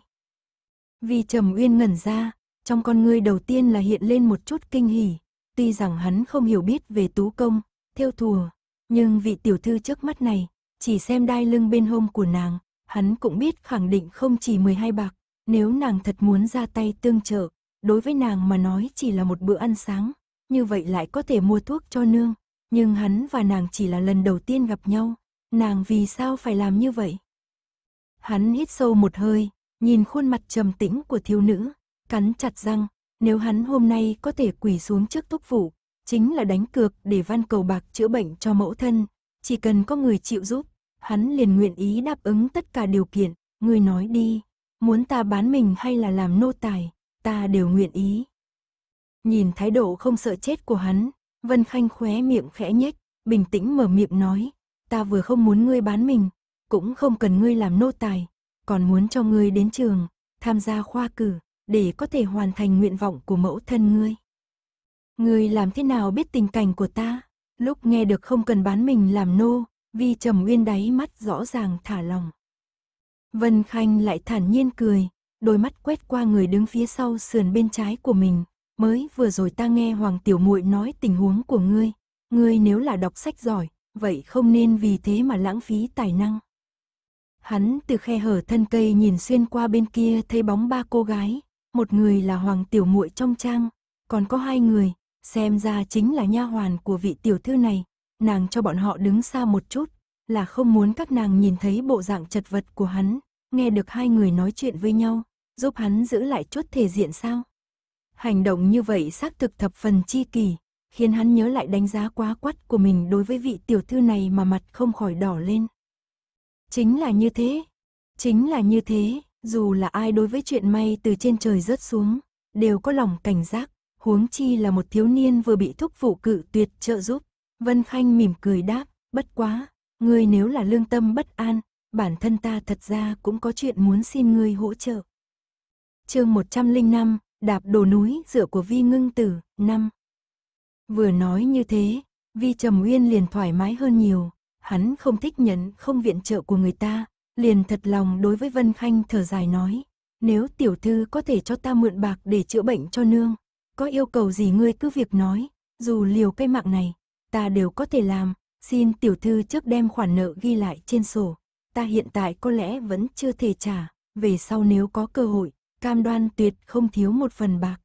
Vì trầm uyên ngẩn ra, trong con ngươi đầu tiên là hiện lên một chút kinh hỉ, Tuy rằng hắn không hiểu biết về tú công, theo thùa, nhưng vị tiểu thư trước mắt này, chỉ xem đai lưng bên hông của nàng, hắn cũng biết khẳng định không chỉ 12 bạc, nếu nàng thật muốn ra tay tương trợ, đối với nàng mà nói chỉ là một bữa ăn sáng, như vậy lại có thể mua thuốc cho nương, nhưng hắn và nàng chỉ là lần đầu tiên gặp nhau, nàng vì sao phải làm như vậy? Hắn hít sâu một hơi, nhìn khuôn mặt trầm tĩnh của thiếu nữ, cắn chặt răng, nếu hắn hôm nay có thể quỳ xuống trước thúc phụ chính là đánh cược để văn cầu bạc chữa bệnh cho mẫu thân. Chỉ cần có người chịu giúp, hắn liền nguyện ý đáp ứng tất cả điều kiện. Người nói đi, muốn ta bán mình hay là làm nô tài, ta đều nguyện ý. Nhìn thái độ không sợ chết của hắn, Vân Khanh khóe miệng khẽ nhếch, bình tĩnh mở miệng nói, ta vừa không muốn ngươi bán mình, cũng không cần ngươi làm nô tài, còn muốn cho ngươi đến trường, tham gia khoa cử, để có thể hoàn thành nguyện vọng của mẫu thân ngươi. Ngươi làm thế nào biết tình cảnh của ta? Lúc nghe được không cần bán mình làm nô, vì trầm nguyên đáy mắt rõ ràng thả lòng. Vân Khanh lại thản nhiên cười, đôi mắt quét qua người đứng phía sau sườn bên trái của mình. Mới vừa rồi ta nghe Hoàng Tiểu muội nói tình huống của ngươi. Ngươi nếu là đọc sách giỏi, vậy không nên vì thế mà lãng phí tài năng. Hắn từ khe hở thân cây nhìn xuyên qua bên kia thấy bóng ba cô gái, một người là hoàng tiểu muội trong trang, còn có hai người, xem ra chính là nha hoàn của vị tiểu thư này, nàng cho bọn họ đứng xa một chút, là không muốn các nàng nhìn thấy bộ dạng chật vật của hắn, nghe được hai người nói chuyện với nhau, giúp hắn giữ lại chút thể diện sao. Hành động như vậy xác thực thập phần chi kỳ, khiến hắn nhớ lại đánh giá quá quắt của mình đối với vị tiểu thư này mà mặt không khỏi đỏ lên. Chính là như thế, chính là như thế, dù là ai đối với chuyện may từ trên trời rớt xuống, đều có lòng cảnh giác, huống chi là một thiếu niên vừa bị thúc phụ cự tuyệt trợ giúp. Vân Khanh mỉm cười đáp, bất quá, ngươi nếu là lương tâm bất an, bản thân ta thật ra cũng có chuyện muốn xin ngươi hỗ trợ. chương 105, đạp đồ núi dựa của Vi Ngưng Tử, năm Vừa nói như thế, Vi Trầm Uyên liền thoải mái hơn nhiều, hắn không thích nhận không viện trợ của người ta, liền thật lòng đối với Vân Khanh thở dài nói, nếu tiểu thư có thể cho ta mượn bạc để chữa bệnh cho nương, có yêu cầu gì ngươi cứ việc nói, dù liều cây mạng này, ta đều có thể làm, xin tiểu thư trước đem khoản nợ ghi lại trên sổ, ta hiện tại có lẽ vẫn chưa thể trả, về sau nếu có cơ hội, cam đoan tuyệt không thiếu một phần bạc.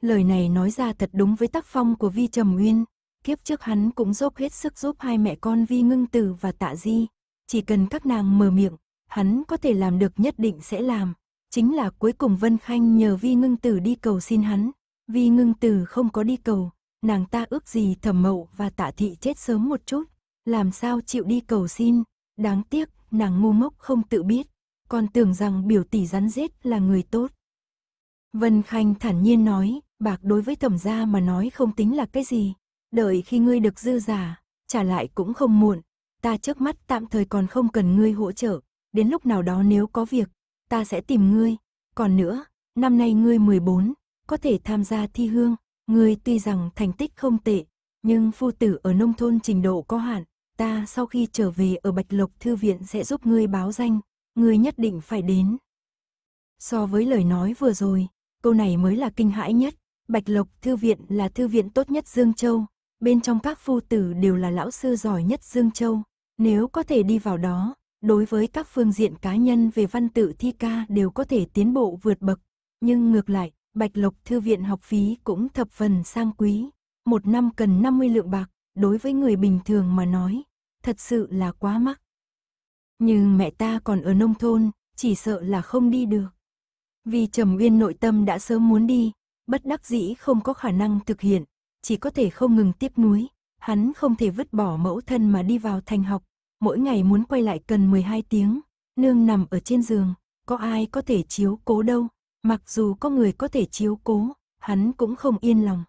Lời này nói ra thật đúng với tác phong của Vi Trầm Nguyên, kiếp trước hắn cũng dốc hết sức giúp hai mẹ con Vi Ngưng Tử và Tạ Di, chỉ cần các nàng mở miệng, hắn có thể làm được nhất định sẽ làm. Chính là cuối cùng Vân Khanh nhờ Vi Ngưng Tử đi cầu xin hắn, Vi Ngưng Tử không có đi cầu, nàng ta ước gì thẩm mậu và tạ thị chết sớm một chút, làm sao chịu đi cầu xin, đáng tiếc nàng ngu ngốc không tự biết, còn tưởng rằng biểu tỷ rắn rết là người tốt. Vân Khanh thản nhiên nói, bạc đối với thẩm gia mà nói không tính là cái gì, đợi khi ngươi được dư giả, trả lại cũng không muộn, ta trước mắt tạm thời còn không cần ngươi hỗ trợ, đến lúc nào đó nếu có việc, ta sẽ tìm ngươi. Còn nữa, năm nay ngươi 14, có thể tham gia thi hương, ngươi tuy rằng thành tích không tệ, nhưng phu tử ở nông thôn trình độ có hạn, ta sau khi trở về ở Bạch Lộc Thư Viện sẽ giúp ngươi báo danh, ngươi nhất định phải đến. So với lời nói vừa rồi, câu này mới là kinh hãi nhất, Bạch Lộc Thư Viện là thư viện tốt nhất Dương Châu, bên trong các phu tử đều là lão sư giỏi nhất Dương Châu, nếu có thể đi vào đó, đối với các phương diện cá nhân về văn tự thi ca đều có thể tiến bộ vượt bậc. Nhưng ngược lại, Bạch Lộc Thư viện học phí cũng thập phần sang quý. Một năm cần 50 lượng bạc, đối với người bình thường mà nói, thật sự là quá mắc. Nhưng mẹ ta còn ở nông thôn, chỉ sợ là không đi được. Vì Trầm Uyên nội tâm đã sớm muốn đi, bất đắc dĩ không có khả năng thực hiện, chỉ có thể không ngừng tiếp núi, Hắn không thể vứt bỏ mẫu thân mà đi vào thành học, mỗi ngày muốn quay lại cần 12 tiếng, nương nằm ở trên giường, có ai có thể chiếu cố đâu, mặc dù có người có thể chiếu cố, hắn cũng không yên lòng.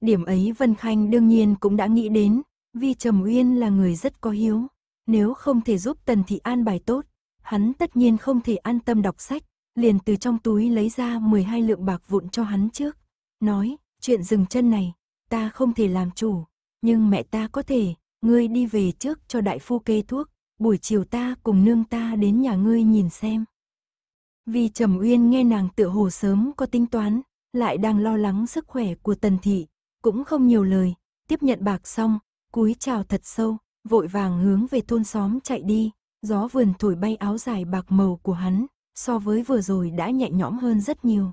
Điểm ấy Vân Khanh đương nhiên cũng đã nghĩ đến, vì Trầm Uyên là người rất có hiếu, nếu không thể giúp Tần Thị an bài tốt, hắn tất nhiên không thể an tâm đọc sách, liền từ trong túi lấy ra 12 lượng bạc vụn cho hắn trước, nói, chuyện dừng chân này, ta không thể làm chủ, nhưng mẹ ta có thể, ngươi đi về trước cho đại phu kê thuốc, buổi chiều ta cùng nương ta đến nhà ngươi nhìn xem. Vì Trầm Uyên nghe nàng tựa hồ sớm có tính toán, lại đang lo lắng sức khỏe của Tần Thị, cũng không nhiều lời, tiếp nhận bạc xong, cúi chào thật sâu, vội vàng hướng về thôn xóm chạy đi, gió vườn thổi bay áo dài bạc màu của hắn, so với vừa rồi đã nhẹ nhõm hơn rất nhiều.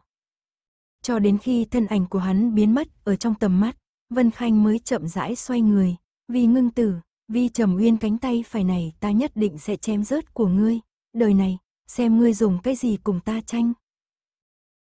Cho đến khi thân ảnh của hắn biến mất ở trong tầm mắt, Vân Khanh mới chậm rãi xoay người, vì ngưng tử, vì trầm uyên cánh tay phải này ta nhất định sẽ chém rớt của ngươi, đời này, xem ngươi dùng cái gì cùng ta tranh.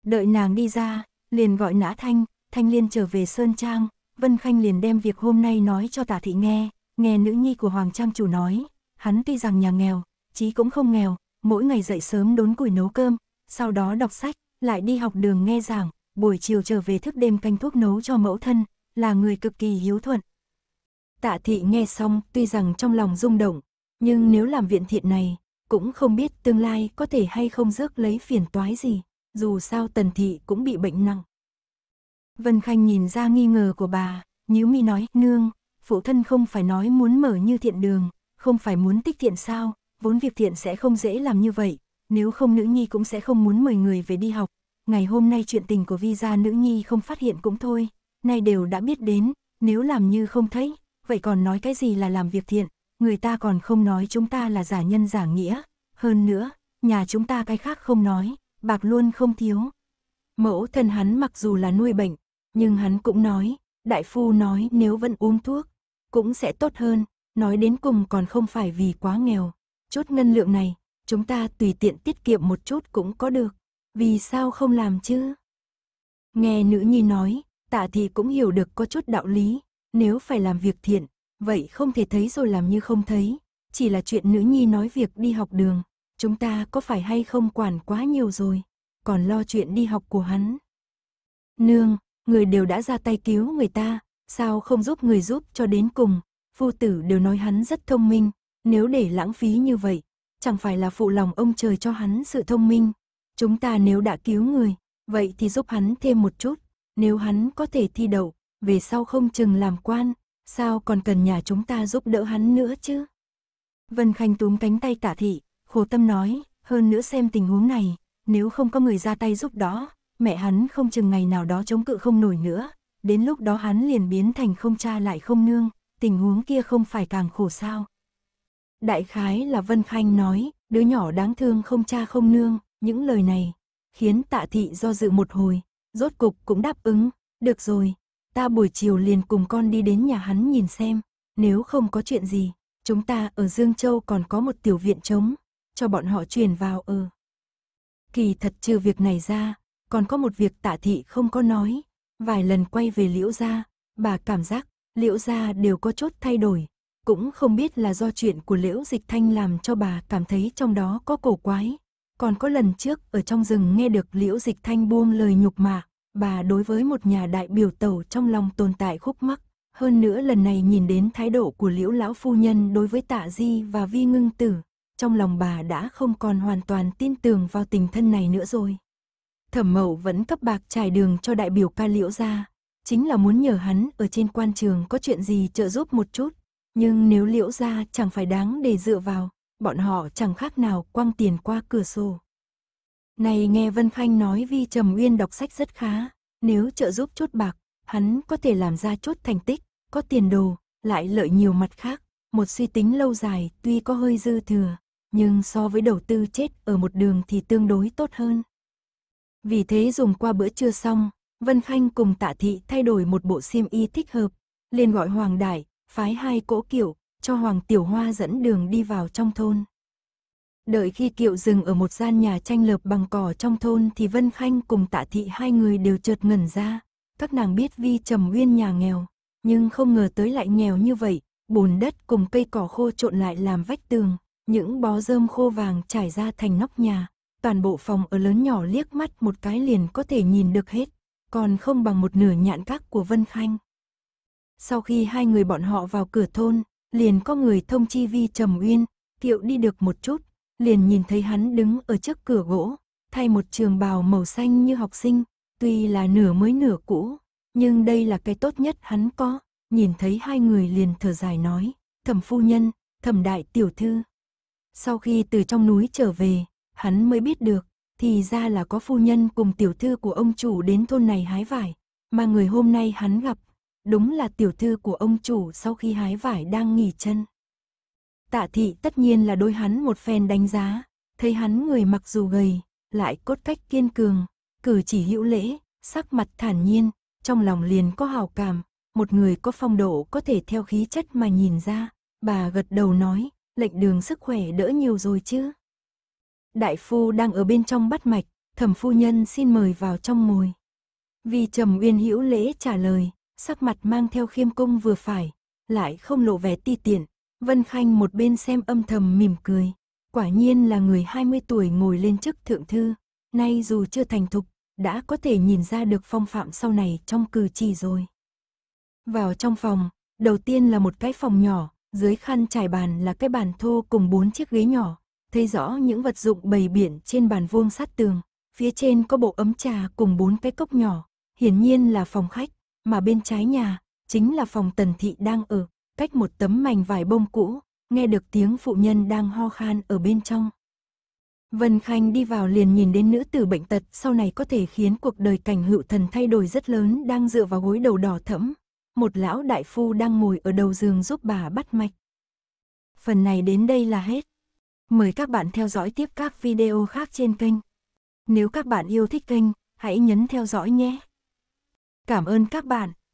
Đợi nàng đi ra, liền gọi nã thanh, thanh liên trở về Sơn Trang, Vân Khanh liền đem việc hôm nay nói cho tả thị nghe, nghe nữ nhi của Hoàng Trang chủ nói, hắn tuy rằng nhà nghèo, chí cũng không nghèo, mỗi ngày dậy sớm đốn củi nấu cơm, sau đó đọc sách, lại đi học đường nghe giảng, buổi chiều trở về thức đêm canh thuốc nấu cho mẫu thân, là người cực kỳ hiếu thuận. Tạ thị nghe xong tuy rằng trong lòng rung động, nhưng nếu làm viện thiện này, cũng không biết tương lai có thể hay không rước lấy phiền toái gì, dù sao tần thị cũng bị bệnh nặng. Vân Khanh nhìn ra nghi ngờ của bà, nhíu mi nói, nương, phụ thân không phải nói muốn mở như thiện đường, không phải muốn tích thiện sao, vốn việc thiện sẽ không dễ làm như vậy, nếu không nữ nhi cũng sẽ không muốn mời người về đi học. Ngày hôm nay chuyện tình của visa nữ nhi không phát hiện cũng thôi, nay đều đã biết đến, nếu làm như không thấy, vậy còn nói cái gì là làm việc thiện, người ta còn không nói chúng ta là giả nhân giả nghĩa, hơn nữa, nhà chúng ta cái khác không nói, bạc luôn không thiếu. Mẫu thân hắn mặc dù là nuôi bệnh, nhưng hắn cũng nói, đại phu nói nếu vẫn uống thuốc, cũng sẽ tốt hơn, nói đến cùng còn không phải vì quá nghèo. Chút ngân lượng này, chúng ta tùy tiện tiết kiệm một chút cũng có được, vì sao không làm chứ? Nghe nữ nhi nói, Tạ thì cũng hiểu được có chút đạo lý, nếu phải làm việc thiện, vậy không thể thấy rồi làm như không thấy, chỉ là chuyện nữ nhi nói việc đi học đường, chúng ta có phải hay không quản quá nhiều rồi, còn lo chuyện đi học của hắn. Nương, người đều đã ra tay cứu người ta, sao không giúp người giúp cho đến cùng, phu tử đều nói hắn rất thông minh, nếu để lãng phí như vậy, chẳng phải là phụ lòng ông trời cho hắn sự thông minh. Chúng ta nếu đã cứu người, vậy thì giúp hắn thêm một chút, nếu hắn có thể thi đậu, về sau không chừng làm quan, sao còn cần nhà chúng ta giúp đỡ hắn nữa chứ? Vân Khanh túm cánh tay tả thị, khổ tâm nói, hơn nữa xem tình huống này, nếu không có người ra tay giúp đó, mẹ hắn không chừng ngày nào đó chống cự không nổi nữa, đến lúc đó hắn liền biến thành không cha lại không nương, tình huống kia không phải càng khổ sao. Đại khái là Vân Khanh nói, đứa nhỏ đáng thương không cha không nương, những lời này, khiến tạ thị do dự một hồi, rốt cục cũng đáp ứng, được rồi, ta buổi chiều liền cùng con đi đến nhà hắn nhìn xem, nếu không có chuyện gì, chúng ta ở Dương Châu còn có một tiểu viện trống, cho bọn họ chuyển vào ở. Kỳ thật trừ việc này ra, còn có một việc tạ thị không có nói, vài lần quay về liễu gia, bà cảm giác liễu gia đều có chốt thay đổi, cũng không biết là do chuyện của liễu dịch thanh làm cho bà cảm thấy trong đó có cổ quái, còn có lần trước ở trong rừng nghe được liễu dịch thanh buông lời nhục mạ, bà đối với một nhà đại biểu tẩu trong lòng tồn tại khúc mắc. Hơn nữa lần này nhìn đến thái độ của liễu lão phu nhân đối với tạ di và vi ngưng tử, trong lòng bà đã không còn hoàn toàn tin tưởng vào tình thân này nữa rồi. Thẩm mậu vẫn cấp bạc trải đường cho đại biểu ca liễu ra, chính là muốn nhờ hắn ở trên quan trường có chuyện gì trợ giúp một chút, nhưng nếu liễu ra chẳng phải đáng để dựa vào, bọn họ chẳng khác nào quăng tiền qua cửa sổ. Này nghe Vân Khanh nói Vi Trầm Uyên đọc sách rất khá, nếu trợ giúp chốt bạc, hắn có thể làm ra chốt thành tích, có tiền đồ, lại lợi nhiều mặt khác. Một suy tính lâu dài tuy có hơi dư thừa, nhưng so với đầu tư chết ở một đường thì tương đối tốt hơn. Vì thế dùng qua bữa trưa xong, Vân Khanh cùng Tạ Thị thay đổi một bộ xiêm y thích hợp, liền gọi Hoàng Đại, phái hai cỗ kiểu, cho Hoàng Tiểu Hoa dẫn đường đi vào trong thôn. Đợi khi kiệu dừng ở một gian nhà tranh lợp bằng cỏ trong thôn thì Vân Khanh cùng tạ thị hai người đều chợt ngẩn ra. Các nàng biết Vi Trầm Uyên nhà nghèo, nhưng không ngờ tới lại nghèo như vậy, bùn đất cùng cây cỏ khô trộn lại làm vách tường, những bó rơm khô vàng trải ra thành nóc nhà. Toàn bộ phòng ở lớn nhỏ liếc mắt một cái liền có thể nhìn được hết, còn không bằng một nửa nhạn các của Vân Khanh. Sau khi hai người bọn họ vào cửa thôn, liền có người thông chi vi trầm uyên, kiệu đi được một chút, liền nhìn thấy hắn đứng ở trước cửa gỗ, thay một trường bào màu xanh như học sinh, tuy là nửa mới nửa cũ, nhưng đây là cái tốt nhất hắn có, nhìn thấy hai người liền thở dài nói, thẩm phu nhân, thẩm đại tiểu thư. Sau khi từ trong núi trở về, hắn mới biết được, thì ra là có phu nhân cùng tiểu thư của ông chủ đến thôn này hái vải, mà người hôm nay hắn gặp đúng là tiểu thư của ông chủ sau khi hái vải đang nghỉ chân. Tạ thị tất nhiên là đối hắn một phen đánh giá, thấy hắn người mặc dù gầy, lại cốt cách kiên cường, cử chỉ hữu lễ, sắc mặt thản nhiên, trong lòng liền có hào cảm, một người có phong độ có thể theo khí chất mà nhìn ra, bà gật đầu nói, lệnh đường sức khỏe đỡ nhiều rồi chứ. Đại phu đang ở bên trong bắt mạch, thẩm phu nhân xin mời vào trong ngồi. Vì trầm uyên hữu lễ trả lời, sắc mặt mang theo khiêm cung vừa phải, lại không lộ vẻ ti tiện. Vân Khanh một bên xem âm thầm mỉm cười. Quả nhiên là người 20 tuổi ngồi lên chức thượng thư, nay dù chưa thành thục, đã có thể nhìn ra được phong phạm sau này trong cử chỉ rồi. Vào trong phòng, đầu tiên là một cái phòng nhỏ, dưới khăn trải bàn là cái bàn thô cùng bốn chiếc ghế nhỏ, thấy rõ những vật dụng bầy biển trên bàn vuông sát tường, phía trên có bộ ấm trà cùng bốn cái cốc nhỏ, hiển nhiên là phòng khách, mà bên trái nhà chính là phòng tần thị đang ở, cách một tấm mảnh vải bông cũ, nghe được tiếng phụ nhân đang ho khan ở bên trong. Vân Khanh đi vào liền nhìn đến nữ tử bệnh tật sau này có thể khiến cuộc đời cảnh hữu thần thay đổi rất lớn đang dựa vào gối đầu đỏ thẫm. Một lão đại phu đang ngồi ở đầu giường giúp bà bắt mạch. Phần này đến đây là hết. Mời các bạn theo dõi tiếp các video khác trên kênh. Nếu các bạn yêu thích kênh, hãy nhấn theo dõi nhé. Cảm ơn các bạn.